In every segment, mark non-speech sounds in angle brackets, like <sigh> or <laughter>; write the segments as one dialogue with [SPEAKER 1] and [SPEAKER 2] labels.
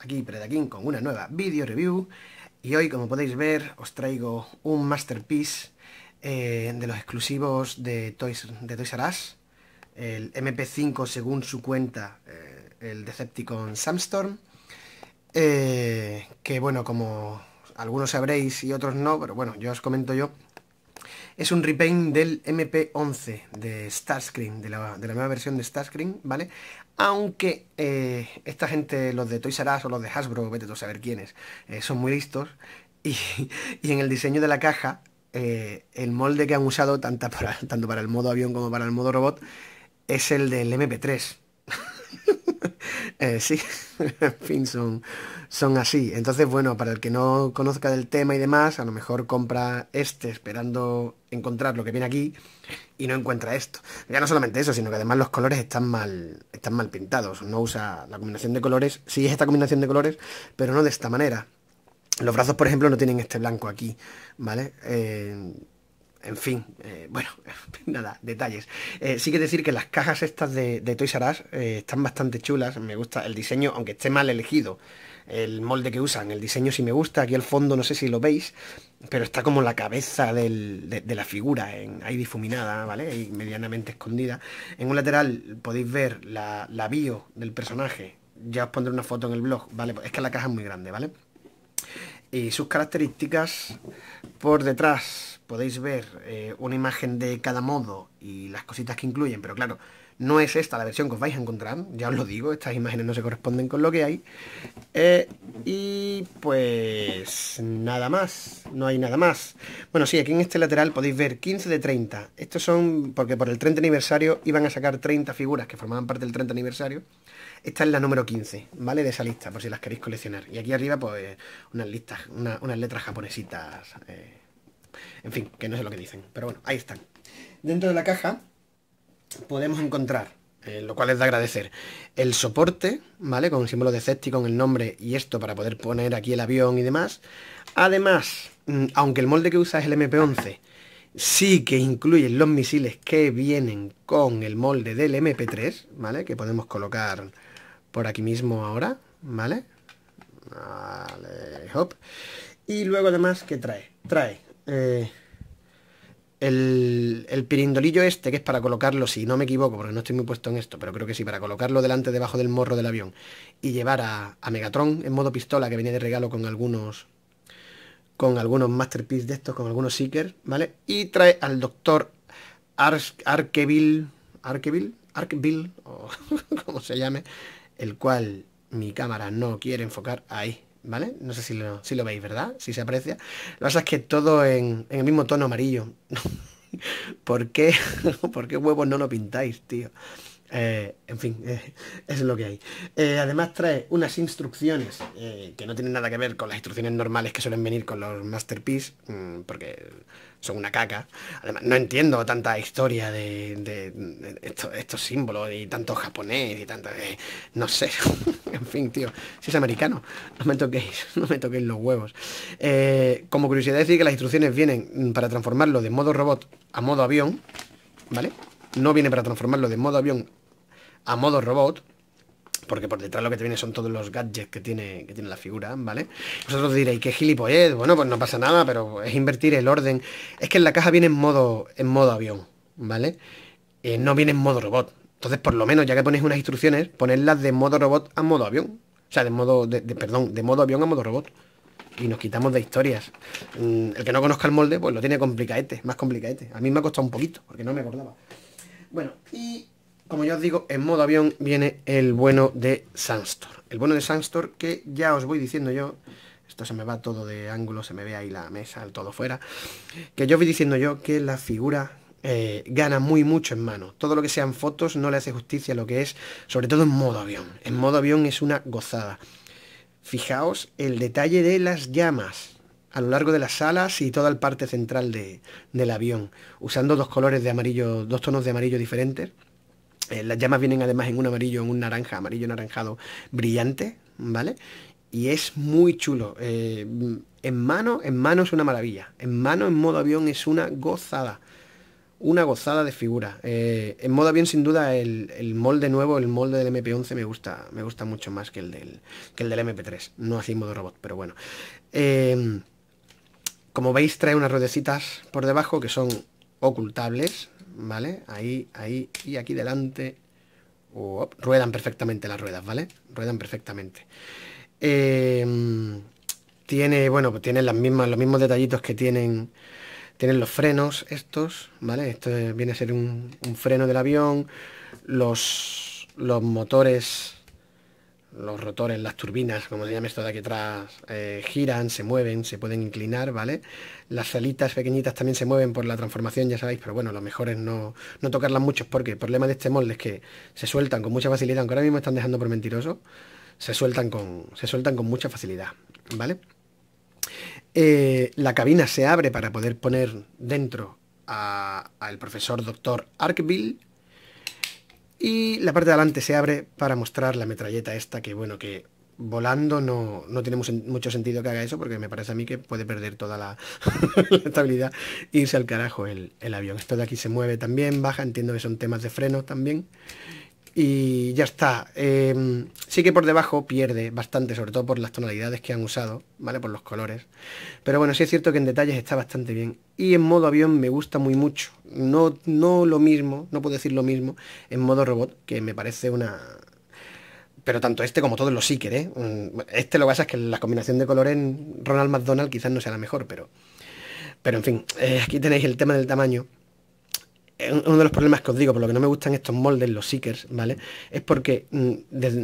[SPEAKER 1] aquí Predaquín con una nueva video review y hoy como podéis ver os traigo un masterpiece eh, de los exclusivos de Toys, de Toys R Us el MP5 según su cuenta eh, el Decepticon Samstorm eh, que bueno como algunos sabréis y otros no, pero bueno yo os comento yo es un repaint del MP11 de Starscream, de la, de la nueva versión de Starscream, ¿vale? Aunque eh, esta gente, los de Toys R Us o los de Hasbro, vete tú a saber quiénes, eh, son muy listos. <laughs> Y, en el diseño de la caja, eh, el molde que han usado tanto para, <laughs> tanto para el modo avión como para el modo robot es el del MP3. Eh, sí, <laughs> en fin, son, son así. Entonces, bueno, para el que no conozca del tema y demás, a lo mejor compra este esperando encontrar lo que viene aquí y no encuentra esto. Ya no solamente eso, sino que además los colores están mal, están mal pintados. No usa la combinación de colores, sí es esta combinación de colores, pero no de esta manera. Los brazos, por ejemplo, no tienen este blanco aquí, ¿vale? Eh, en fin, eh, bueno, <laughs> nada, detalles. Eh, sí que decir que las cajas estas de, de Toys R Us eh, están bastante chulas, me gusta el diseño, aunque esté mal elegido el molde que usan, el diseño sí me gusta, aquí al fondo no sé si lo veis, pero está como la cabeza de, la figura, en, ahí difuminada, ¿vale? Ahí medianamente escondida. En un lateral podéis ver la, la bio del personaje, ya os pondré una foto en el blog, ¿vale? Pues es que la caja es muy grande, ¿vale? Y sus características por detrás podéis ver eh, una imagen de cada modo y las cositas que incluyen, pero claro, no es esta la versión que os vais a encontrar, ya os lo digo, estas imágenes no se corresponden con lo que hay. Eh, y pues nada más, no hay nada más. Bueno, sí, aquí en este lateral podéis ver 15 de 30. Estos son porque por el 30 aniversario iban a sacar 30 figuras que formaban parte del 30 aniversario. Esta es la número 15, ¿vale? De esa lista, por si las queréis coleccionar. Y aquí arriba, pues, unas listas, unas letras japonesitas. Eh, en fin, que no sé lo que dicen. Pero bueno, ahí están. Dentro de la caja podemos encontrar, eh, lo cual es de agradecer, el soporte, ¿vale? Con el símbolo de Septi, con el nombre y esto para poder poner aquí el avión y demás. Además, mm, aunque el molde que usa es el MP11, sí que incluyen los misiles que vienen con el molde del MP3, ¿vale? Que podemos colocar por aquí mismo ahora, ¿vale? Vale, hop. Y luego además, ¿qué trae? Trae eh, el, pirindolillo este, que es para colocarlo, si no me equivoco, porque no estoy muy puesto en esto, pero creo que sí, para colocarlo delante, debajo del morro del avión y llevar a, Megatron en modo pistola, que venía de regalo con algunos con algunos masterpiece de estos, con algunos seekers, ¿vale? Y trae al doctor Arkeville, Arkeville, Arkeville, o <laughs> como se llame, el cual mi cámara no quiere enfocar ahí. ¿vale? No sé si lo, veis, ¿verdad? Si se aprecia. Lo que pasa es que todo en, el mismo tono amarillo. <laughs> ¿Por qué? <laughs> ¿Por qué huevos no lo pintáis, tío? Eh, en fin, eh, <laughs> es lo que hay. Eh, además trae unas instrucciones que no tienen nada que ver con las instrucciones normales que suelen venir con los Masterpiece, mm, porque son una caca. Además, no entiendo tanta historia de, estos, símbolos y tanto japonés y tanto... De, no sé. <laughs> en fin, tío. Si es americano, no me toquéis, <laughs> no me toquéis los huevos. como curiosidad decir que las instrucciones vienen mm, para transformarlo de modo robot a modo avión, ¿vale? No viene para transformarlo de modo avión a modo robot, porque por detrás lo que te viene son todos los gadgets que tiene, que tiene la figura, ¿vale? Vosotros diréis, ¿qué gilipollez? Bueno, pues no pasa nada, pero es invertir el orden. Es que en la caja viene en modo, en modo avión, ¿vale? Eh, no viene en modo robot. Entonces, por lo menos, ya que ponéis unas instrucciones, ponerlas de modo robot a modo avión. O sea, de modo, de, perdón, de modo avión a modo robot. Y nos quitamos de historias. Mm, el que no conozca el molde, pues lo tiene complicadete, más complicadete. A mí me ha costado un poquito, porque no me acordaba. Bueno, y como ya os digo, en modo avión viene el bueno de sanstor El bueno de Sandstorm que ya os voy diciendo yo, esto se me va todo de ángulo, se me ve ahí la mesa, el todo fuera, que yo voy diciendo yo que la figura eh, gana muy mucho en mano. Todo lo que sean fotos no le hace justicia a lo que es, sobre todo en modo avión. En modo avión es una gozada. Fijaos el detalle de las llamas a lo largo de las alas y toda la parte central del avión, usando dos colores de amarillo, dos tonos de amarillo diferentes eh, las llamas vienen además en un amarillo, en un naranja, amarillo naranjado brillante, ¿vale? Y es muy chulo. Eh, en mano, en mano es una maravilla. En mano, en modo avión, es una gozada. Una gozada de figura. Eh, en modo avión, sin duda, el, molde nuevo, el molde del MP11 me gusta, me gusta mucho más que el del, que el del MP3. No así en modo robot, pero bueno. como veis, trae unas ruedecitas por debajo que son ocultables, ¿vale? Ahí, ahí y aquí delante. ruedan perfectamente las ruedas, ¿vale? Ruedan perfectamente. Em, tiene, bueno, pues tiene las mismas, los mismos detallitos que tienen, tienen los frenos estos, ¿vale? Esto viene a ser un, un freno del avión, los, los motores los rotores, las turbinas, como se llama esto de aquí atrás, eh, giran, se mueven, se pueden inclinar, ¿vale? Las celitas pequeñitas también se mueven por la transformación, ya sabéis, pero bueno, lo mejor es no, no tocarlas mucho, porque el problema de este molde es que se sueltan con mucha facilidad, aunque ahora mismo están dejando por mentiroso, se sueltan con, se sueltan con mucha facilidad, ¿vale? Eh, la cabina se abre para poder poner dentro al profesor doctor Arkville, y la parte de adelante se abre para mostrar la metralleta esta, que bueno, que volando no, no tiene mucho sentido que haga eso, porque me parece a mí que puede perder toda la, <laughs> estabilidad irse al carajo el, avión. Esto de aquí se mueve también, baja, entiendo que son temas de freno también y ya está. Em, sí que por debajo pierde bastante, sobre todo por las tonalidades que han usado, ¿vale? Por los colores. Pero bueno, sí es cierto que en detalles está bastante bien. Y en modo avión me gusta muy mucho. No, no lo mismo, no puedo decir lo mismo en modo robot, que me parece una... Pero tanto este como todos los Seeker, ¿eh? Este lo que pasa es que la combinación de colores en Ronald McDonald quizás no sea la mejor, pero... Pero en fin, eh, aquí tenéis el tema del tamaño uno de los problemas que os digo, por lo que no me gustan estos moldes, los seekers, ¿vale? Es porque mm,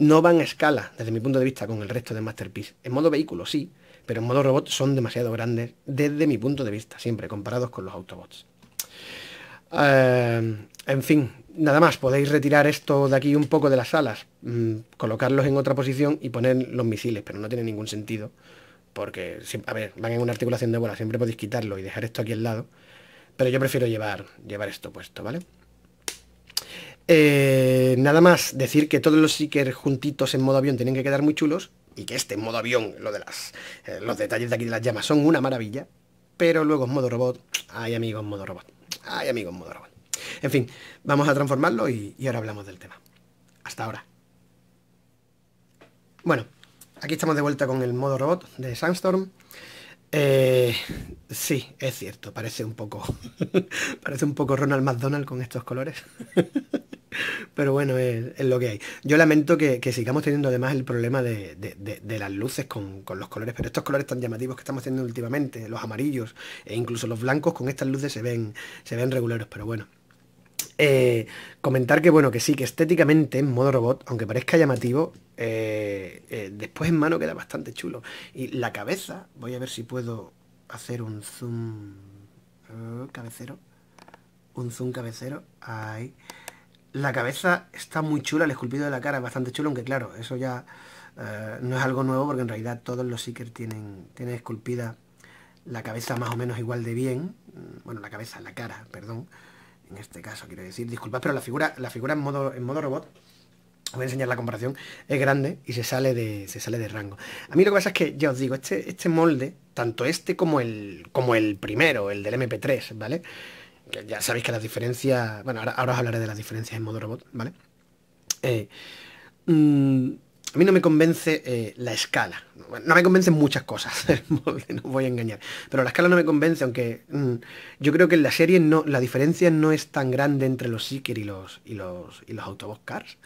[SPEAKER 1] no van a escala, desde mi punto de vista, con el resto de Masterpiece. En modo vehículo sí, pero en modo robot son demasiado grandes, desde mi punto de vista, siempre, comparados con los Autobots. Eh, en fin, nada más, podéis retirar esto de aquí un poco de las alas, mm, colocarlos en otra posición y poner los misiles, pero no tiene ningún sentido, porque, a ver, van en una articulación de bola, siempre podéis quitarlo y dejar esto aquí al lado pero yo prefiero llevar, llevar esto puesto, ¿vale? Eh, nada más decir que todos los stickers juntitos en modo avión tienen que quedar muy chulos y que este modo avión, lo de las, eh, los detalles de aquí de las llamas son una maravilla, pero luego en modo robot, ay amigos en modo robot, ay amigos en modo robot. En fin, vamos a transformarlo y ahora hablamos del tema. Hasta ahora. Bueno, aquí estamos de vuelta con el modo robot de Sandstorm. Eh, sí, es cierto, parece un poco. <laughs> parece un poco Ronald McDonald con estos colores. <laughs> Pero bueno, es, lo que hay. Yo lamento que, sigamos teniendo además el problema de, las luces con, los colores, pero estos colores tan llamativos que estamos teniendo últimamente, los amarillos e incluso los blancos, con estas luces se ven, se ven regulares, pero bueno. Eh, comentar que bueno, que sí, que estéticamente en modo robot, aunque parezca llamativo, eh, eh, después en mano queda bastante chulo. Y la cabeza, voy a ver si puedo hacer un zoom uh, cabecero. Un zoom cabecero. Ahí. La cabeza está muy chula, el esculpido de la cara es bastante chulo, aunque claro, eso ya no es algo nuevo porque en realidad todos los Seekers tienen, tienen esculpida la cabeza más o menos igual de bien. Mm, bueno, la cabeza, la cara, perdón en este caso quiero decir, disculpad, pero la figura, la figura en modo, en modo robot, os voy a enseñar la comparación, es grande y se sale de, se sale de rango. A mí lo que pasa es que, ya os digo, este, este molde, tanto este como el, como el primero, el del MP3, ¿vale? ya sabéis que las diferencias, bueno, ahora, os hablaré de las diferencias en modo robot, ¿vale? Eh, mm, a mí no me convence eh, la escala. No me convencen muchas cosas, <laughs> no voy a engañar. Pero la escala no me convence, aunque mm, yo creo que en la serie no, la diferencia no es tan grande entre los Seeker y los, y los, y los Autobot Cars.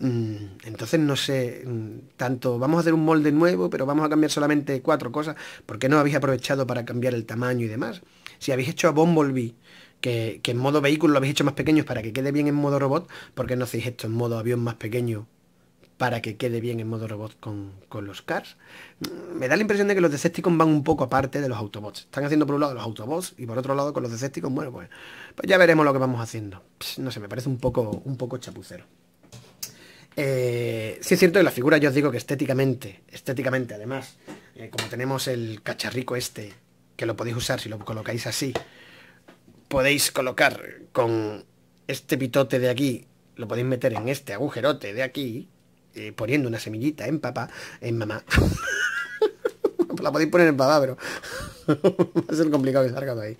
[SPEAKER 1] Mm, entonces no sé, mm, tanto vamos a hacer un molde nuevo, pero vamos a cambiar solamente cuatro cosas. ¿Por qué no habéis aprovechado para cambiar el tamaño y demás? Si habéis hecho a Bumblebee que, que, en modo vehículo lo habéis hecho más pequeño para que quede bien en modo robot, ¿Por qué no hacéis esto en modo avión más pequeño para que quede bien en modo robot con, los cars. Mm, me da la impresión de que los Decepticons van un poco aparte de los Autobots. Están haciendo por un lado los Autobots y por otro lado con los Decepticons, bueno, pues, pues, ya veremos lo que vamos haciendo. no sé, me parece un poco, un poco chapucero. Eh, sí es cierto en la figura, yo os digo que estéticamente, estéticamente además, eh, como tenemos el cacharrico este, que lo podéis usar si lo colocáis así, podéis colocar con este pitote de aquí, lo podéis meter en este agujerote de aquí, eh, poniendo una semillita en papá, en mamá. <laughs> la podéis poner en papá, pero <laughs> va a ser complicado que salga de ahí.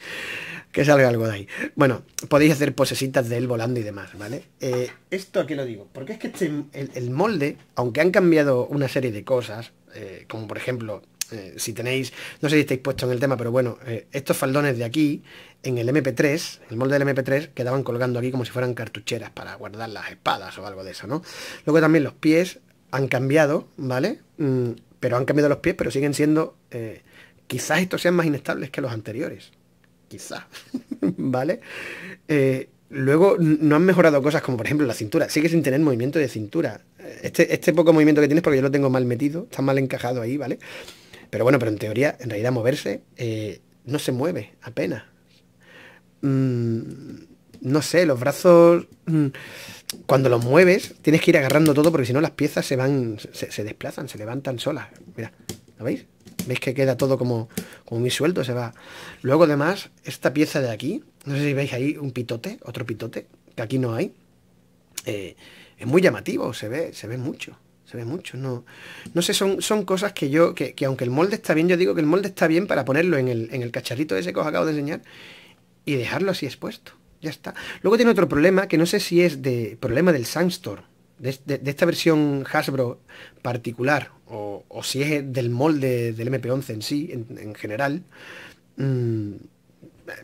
[SPEAKER 1] Que salga algo de ahí. Bueno, podéis hacer posesitas de él volando y demás, ¿vale? Eh, esto aquí lo digo, porque es que este, el, molde, aunque han cambiado una serie de cosas, eh, como por ejemplo eh, si tenéis, no sé si estáis puestos en el tema, pero bueno, eh, estos faldones de aquí, en el MP3, el molde del MP3, quedaban colgando aquí como si fueran cartucheras para guardar las espadas o algo de eso, ¿no? Luego también los pies han cambiado, ¿vale? Mm, pero han cambiado los pies, pero siguen siendo, eh, quizás estos sean más inestables que los anteriores, quizás, <laughs> ¿vale? Luego no han mejorado cosas como por ejemplo la cintura. Sigue sin tener movimiento de cintura. Este, este poco movimiento que tienes porque yo lo tengo mal metido, está mal encajado ahí, ¿vale? Pero bueno, pero en teoría, en realidad moverse eh, no se mueve apenas. Mm, no sé, los brazos, mm, cuando los mueves, tienes que ir agarrando todo porque si no las piezas se van, se, desplazan, se levantan solas. Mira, ¿lo veis? ¿Veis que queda todo como, muy suelto? Se va. Luego además, esta pieza de aquí, no sé si veis ahí un pitote, otro pitote, que aquí no hay. Eh, es muy llamativo, se ve, se ve mucho. Se ve mucho, no. No sé, son, son cosas que yo, que, aunque el molde está bien, yo digo que el molde está bien para ponerlo en el, en el cacharrito ese que os acabo de enseñar y dejarlo así expuesto. Ya está. Luego tiene otro problema que no sé si es de problema del Sandstorm, de, de, esta versión Hasbro particular, o, si es del molde del MP11 en sí, en, general. Mm,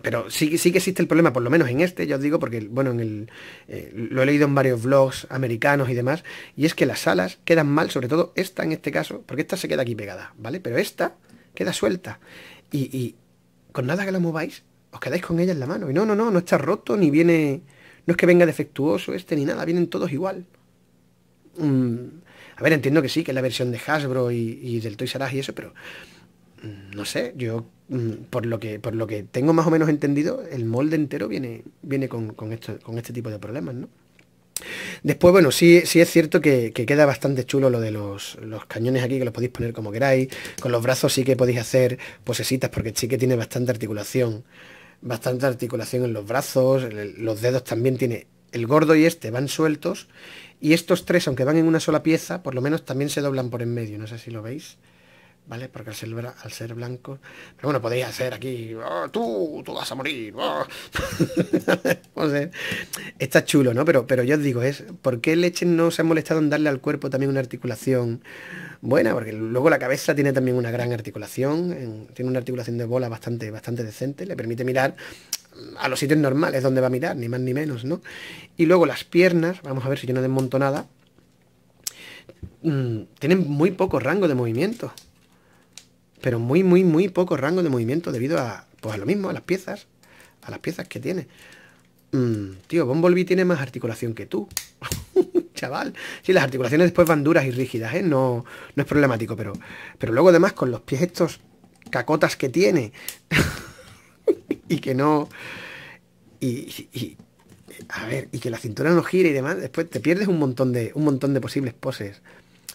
[SPEAKER 1] pero sí, sí que existe el problema, por lo menos en este, yo os digo, porque bueno, en el, eh, lo he leído en varios blogs americanos y demás, y es que las alas quedan mal, sobre todo esta en este caso, porque esta se queda aquí pegada, ¿vale? Pero esta queda suelta. Y, con nada que la mováis, os quedáis con ella en la mano. Y no, no, no, no está roto, ni viene... No es que venga defectuoso este, ni nada, vienen todos igual. Mm, a ver, entiendo que sí, que es la versión de Hasbro y, del Toys R y eso, pero Mm, no sé, yo mm, por lo que por lo que tengo más o menos entendido, el molde entero viene, viene con, con, este tipo de problemas, ¿no? Después, bueno, sí, sí es cierto que, queda bastante chulo lo de los, cañones aquí, que los podéis poner como queráis. Con los brazos sí que podéis hacer posesitas, porque sí que tiene bastante articulación. Bastante articulación en los brazos, los dedos también tiene... El gordo y este van sueltos. Y estos tres, aunque van en una sola pieza, por lo menos también se doblan por en medio. No sé si lo veis. ¿vale? Porque al ser, al ser blanco... Pero bueno, podría ser aquí, ah, tú, tú vas a morir. Ah". <laughs> está chulo, ¿no? Pero, pero yo os digo, es ¿por qué leche no se ha molestado en darle al cuerpo también una articulación buena? Porque luego la cabeza tiene también una gran articulación, tiene una articulación de bola bastante, bastante decente, le permite mirar a los sitios normales donde va a mirar, ni más ni menos, ¿no? Y luego las piernas, vamos a ver si yo no desmonto nada, mm, tienen muy poco rango de movimiento pero muy, muy, muy poco rango de movimiento debido a, pues a lo mismo, a las piezas, a las piezas que tiene. Mm, tío, Bumblebee tiene más articulación que tú. <laughs> Chaval. Sí, las articulaciones después van duras y rígidas, ¿eh? No, no es problemático, pero, pero luego además con los pies estos cacotas que tiene <laughs> y que no... Y, y, a ver, y que la cintura no gire y demás, después te pierdes un montón de, un montón de posibles poses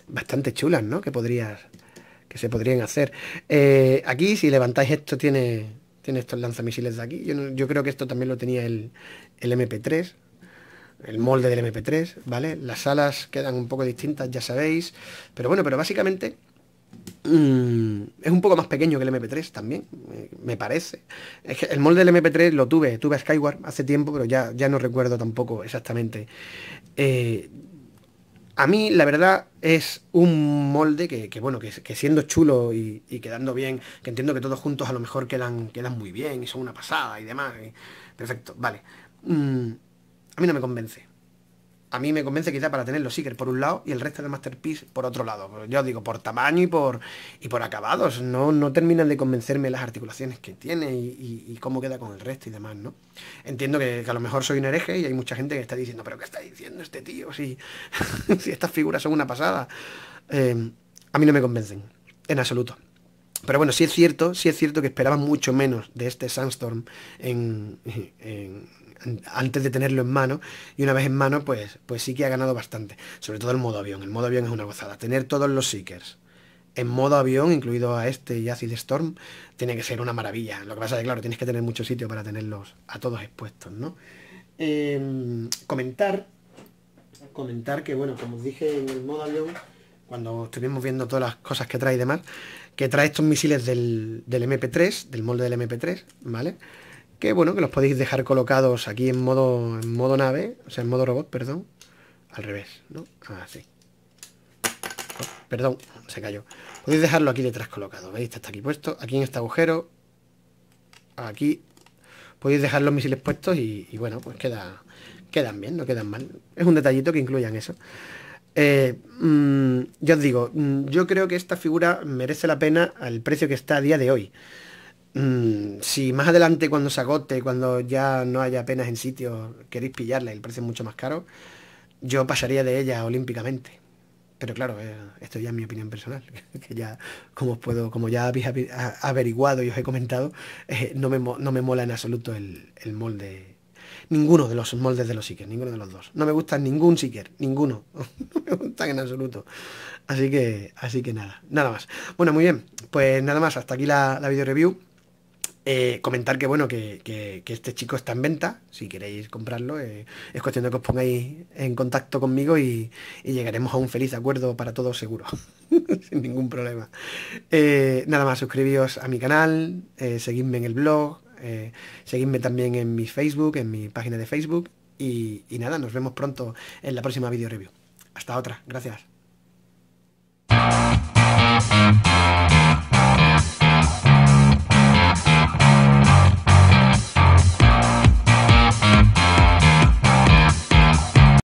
[SPEAKER 1] bastante chulas, ¿no? Que podrías, se podrían hacer. Eh, aquí, si levantáis esto, tiene, tiene estos lanzamisiles de aquí. Yo, yo creo que esto también lo tenía el, el MP3, el molde del MP3, ¿vale? Las alas quedan un poco distintas, ya sabéis. Pero bueno, pero básicamente mm, es un poco más pequeño que el MP3 también, me parece. Es que el molde del MP3 lo tuve, tuve Skyward hace tiempo, pero ya, ya no recuerdo tampoco exactamente. Eh, a mí, la verdad, es un molde que, bueno, que, siendo chulo y, quedando bien, que entiendo que todos juntos a lo mejor quedan, quedan muy bien y son una pasada y demás. Perfecto, vale. Mm, a mí no me convence a mí me convence quizá para tener los Seekers por un lado y el resto de Masterpiece por otro lado. Pues yo digo, por tamaño y por, y por acabados. No, no terminan de convencerme las articulaciones que tiene y, cómo queda con el resto y demás, ¿no? Entiendo que, a lo mejor soy un hereje y hay mucha gente que está diciendo, pero ¿qué está diciendo este tío? Si, <laughs> estas figuras son una pasada. Em, a mí no me convencen, en absoluto. Pero bueno, sí es cierto, sí es cierto que esperaba mucho menos de este Sandstorm en antes de tenerlo en mano, y una vez en mano, pues, pues sí que ha ganado bastante. Sobre todo el modo avión, el modo avión es una gozada. Tener todos los Seekers en modo avión, incluido a este y Acid Storm, tiene que ser una maravilla. Lo que pasa es que, claro, tienes que tener mucho sitio para tenerlos a todos expuestos, ¿no? Em, comentar, comentar que, bueno, como os dije en el modo avión, cuando estuvimos viendo todas las cosas que trae y demás, que trae estos misiles del, del MP3, del molde del MP3, ¿vale? que bueno, que los podéis dejar colocados aquí en modo, en modo nave, o sea, en modo robot, perdón, al revés, Así. perdón, se cayó. Podéis dejarlo aquí detrás colocado, ¿veis? Está aquí puesto, aquí en este agujero, aquí. Podéis dejar los misiles puestos y, bueno, pues queda, quedan bien, no quedan mal. Es un detallito que incluyan eso. Eh, mm, yo os digo, mm, yo creo que esta figura merece la pena al precio que está a día de hoy. Mm, si más adelante cuando se agote, cuando ya no haya apenas en sitio, queréis pillarla y el precio es mucho más caro, yo pasaría de ella olímpicamente. Pero claro, eh, esto ya es mi opinión personal, <laughs> que ya, como os puedo, como ya habéis averiguado y os he comentado, eh, no, me, no, me, mola en absoluto el, molde. Ninguno de los moldes de los Seekers, ninguno de los dos. No me gusta ningún Seeker, ninguno. <laughs> no me gustan en absoluto. Así que, así que nada, nada más. Bueno, muy bien, pues nada más, hasta aquí la, la video review. Eh, comentar que bueno, que, este chico está en venta. Si queréis comprarlo, eh, es cuestión de que os pongáis en contacto conmigo y, llegaremos a un feliz acuerdo para todos seguro. <laughs> Sin ningún problema. Eh, nada más, suscribíos a mi canal, seguidme en el blog, seguidme también en mi Facebook, en mi página de Facebook. Y, y nada, nos vemos pronto en la próxima video review. Hasta otra, gracias.